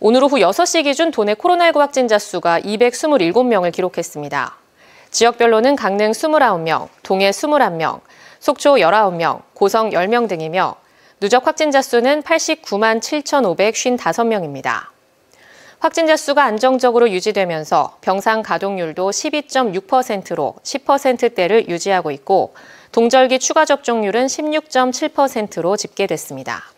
오늘 오후 6시 기준 도내 코로나19 확진자 수가 227명을 기록했습니다. 지역별로는 강릉 29명, 동해 21명, 속초 19명, 고성 10명 등이며 누적 확진자 수는 89만 7,555명입니다. 확진자 수가 안정적으로 유지되면서 병상 가동률도 12.6%로 10%대를 유지하고 있고 동절기 추가 접종률은 16.7%로 집계됐습니다.